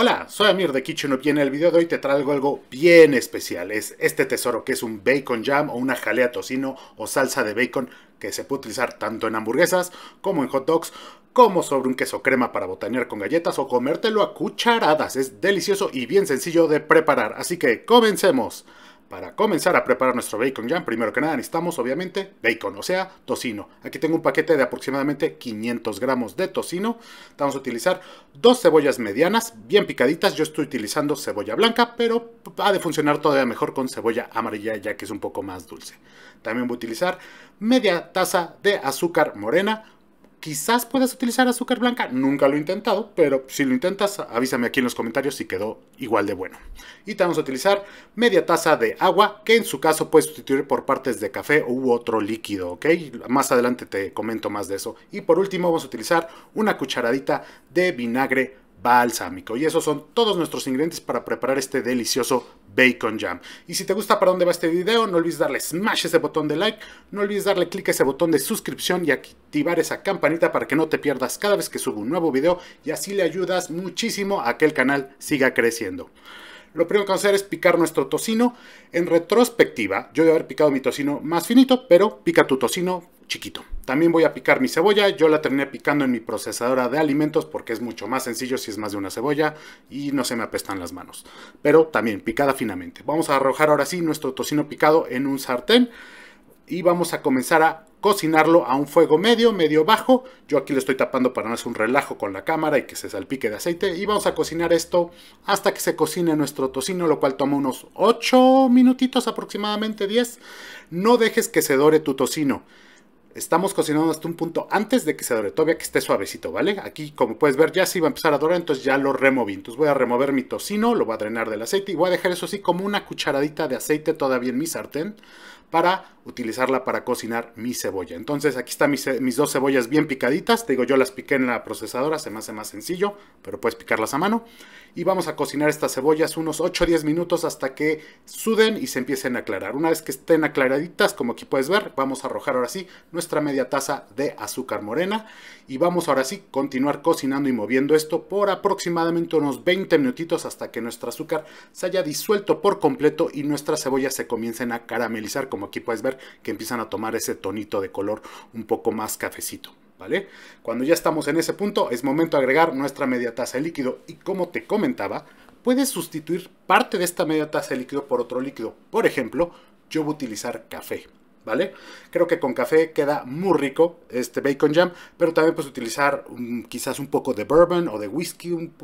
Hola, soy Amir de Kitchen y en el video de hoy te traigo algo bien especial. Es este tesoro que es un bacon jam o una jalea tocino o salsa de bacon que se puede utilizar tanto en hamburguesas como en hot dogs, como sobre un queso crema para botanear con galletas o comértelo a cucharadas. Es delicioso y bien sencillo de preparar, así que comencemos. Para comenzar a preparar nuestro bacon jam, primero que nada necesitamos obviamente bacon, o sea, tocino. Aquí tengo un paquete de aproximadamente 500 gramos de tocino. Vamos a utilizar dos cebollas medianas, bien picaditas. Yo estoy utilizando cebolla blanca, pero ha de funcionar todavía mejor con cebolla amarilla ya que es un poco más dulce. También voy a utilizar media taza de azúcar morena, Quizás puedas utilizar azúcar blanca, nunca lo he intentado, pero si lo intentas, avísame aquí en los comentarios si quedó igual de bueno. Y te vamos a utilizar media taza de agua, que en su caso puedes sustituir por partes de café u otro líquido, ¿ok? Más adelante te comento más de eso. Y por último vamos a utilizar una cucharadita de vinagre balsámico. Y esos son todos nuestros ingredientes para preparar este delicioso bacon jam. Y si te gusta para dónde va este video, no olvides darle smash ese botón de like, no olvides darle clic a ese botón de suscripción y activar esa campanita para que no te pierdas cada vez que subo un nuevo video y así le ayudas muchísimo a que el canal siga creciendo. Lo primero que vamos a hacer es picar nuestro tocino. En retrospectiva, yo a haber picado mi tocino más finito, pero pica tu tocino chiquito. También voy a picar mi cebolla, yo la terminé picando en mi procesadora de alimentos porque es mucho más sencillo si es más de una cebolla y no se me apestan las manos. Pero también picada finamente. Vamos a arrojar ahora sí nuestro tocino picado en un sartén y vamos a comenzar a cocinarlo a un fuego medio, medio bajo. Yo aquí lo estoy tapando para no hacer un relajo con la cámara y que se salpique de aceite. Y vamos a cocinar esto hasta que se cocine nuestro tocino, lo cual toma unos 8 minutitos aproximadamente, 10. No dejes que se dore tu tocino. Estamos cocinando hasta un punto antes de que se dore, todavía que esté suavecito, ¿vale? Aquí, como puedes ver, ya se iba a empezar a dorar, entonces ya lo removí. Entonces voy a remover mi tocino, lo voy a drenar del aceite y voy a dejar eso así como una cucharadita de aceite todavía en mi sartén para utilizarla para cocinar mi cebolla. Entonces aquí están mis, dos cebollas bien picaditas. Te digo, yo las piqué en la procesadora, se me hace más sencillo, pero puedes picarlas a mano. Y vamos a cocinar estas cebollas unos 8 o 10 minutos hasta que suden y se empiecen a aclarar. Una vez que estén aclaraditas, como aquí puedes ver, vamos a arrojar ahora sí nuestra media taza de azúcar morena. Y vamos ahora sí continuar cocinando y moviendo esto por aproximadamente unos 20 minutitos hasta que nuestro azúcar se haya disuelto por completo y nuestras cebollas se comiencen a caramelizar como aquí puedes ver, que empiezan a tomar ese tonito de color un poco más cafecito. ¿Vale? Cuando ya estamos en ese punto, es momento de agregar nuestra media taza de líquido y como te comentaba, puedes sustituir parte de esta media taza de líquido por otro líquido. Por ejemplo, yo voy a utilizar café. Creo que con café queda muy rico este bacon jam, pero también puedes utilizar mm, quizás un poco de bourbon o de whisky, un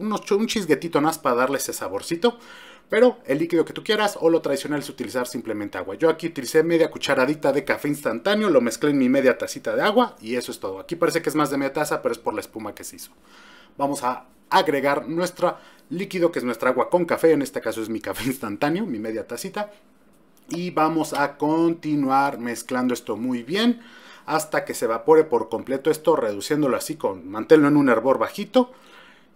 chisguetito más para darle ese saborcito. Pero el líquido que tú quieras o lo tradicional es utilizar simplemente agua. Yo aquí utilicé media cucharadita de café instantáneo, lo mezclé en mi media tacita de agua y eso es todo. Aquí parece que es más de media taza, pero es por la espuma que se hizo. Vamos a agregar nuestro líquido, que es nuestra agua con café, en este caso es mi café instantáneo, mi media tacita, y vamos a continuar mezclando esto muy bien hasta que se evapore por completo esto, reduciéndolo así con manténlo en un hervor bajito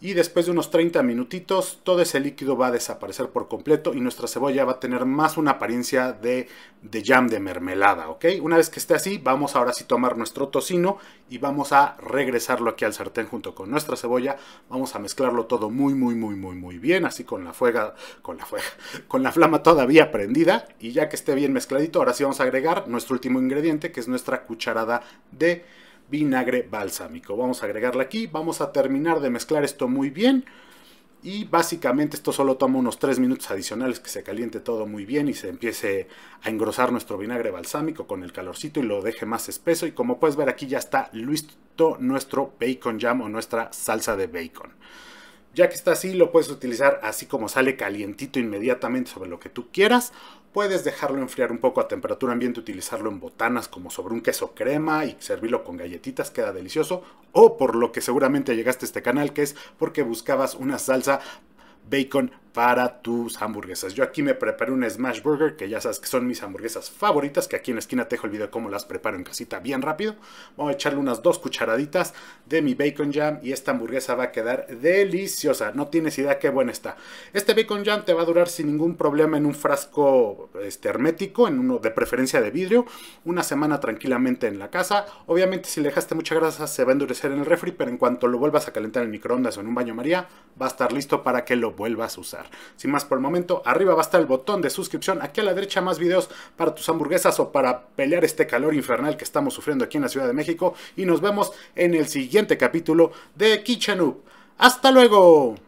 y después de unos 30 minutitos todo ese líquido va a desaparecer por completo y nuestra cebolla va a tener más una apariencia de, de jam de mermelada, ¿ok? Una vez que esté así, vamos ahora sí a tomar nuestro tocino y vamos a regresarlo aquí al sartén junto con nuestra cebolla. Vamos a mezclarlo todo muy, muy, muy, muy, muy bien, así con la fuega, con la fuega, con la flama todavía prendida y ya que esté bien mezcladito, ahora sí vamos a agregar nuestro último ingrediente que es nuestra cucharada de vinagre balsámico. Vamos a agregarle aquí, vamos a terminar de mezclar esto muy bien. Y básicamente esto solo toma unos 3 minutos adicionales que se caliente todo muy bien y se empiece a engrosar nuestro vinagre balsámico con el calorcito y lo deje más espeso. Y como puedes ver aquí ya está listo nuestro bacon jam o nuestra salsa de bacon. Ya que está así, lo puedes utilizar así como sale calientito inmediatamente sobre lo que tú quieras. Puedes dejarlo enfriar un poco a temperatura ambiente, utilizarlo en botanas como sobre un queso crema y servirlo con galletitas, queda delicioso. O por lo que seguramente llegaste a este canal, que es porque buscabas una salsa bacon para tus hamburguesas. Yo aquí me preparé un smash burger, que ya sabes que son mis hamburguesas favoritas, que aquí en la esquina te dejo el video cómo las preparo en casita bien rápido. Vamos a echarle unas dos cucharaditas de mi bacon jam y esta hamburguesa va a quedar deliciosa. No tienes idea qué buena está. Este bacon jam te va a durar sin ningún problema en un frasco este, hermético, en uno de preferencia de vidrio, una semana tranquilamente en la casa. Obviamente si le dejaste mucha grasa se va a endurecer en el refri, pero en cuanto lo vuelvas a calentar en el microondas o en un baño María, va a estar listo para que lo vuelvas a usar. Sin más por el momento, arriba va a estar el botón de suscripción, aquí a la derecha más videos para tus hamburguesas o para pelear este calor infernal que estamos sufriendo aquí en la Ciudad de México y nos vemos en el siguiente capítulo de Kitchen ¡Hasta luego!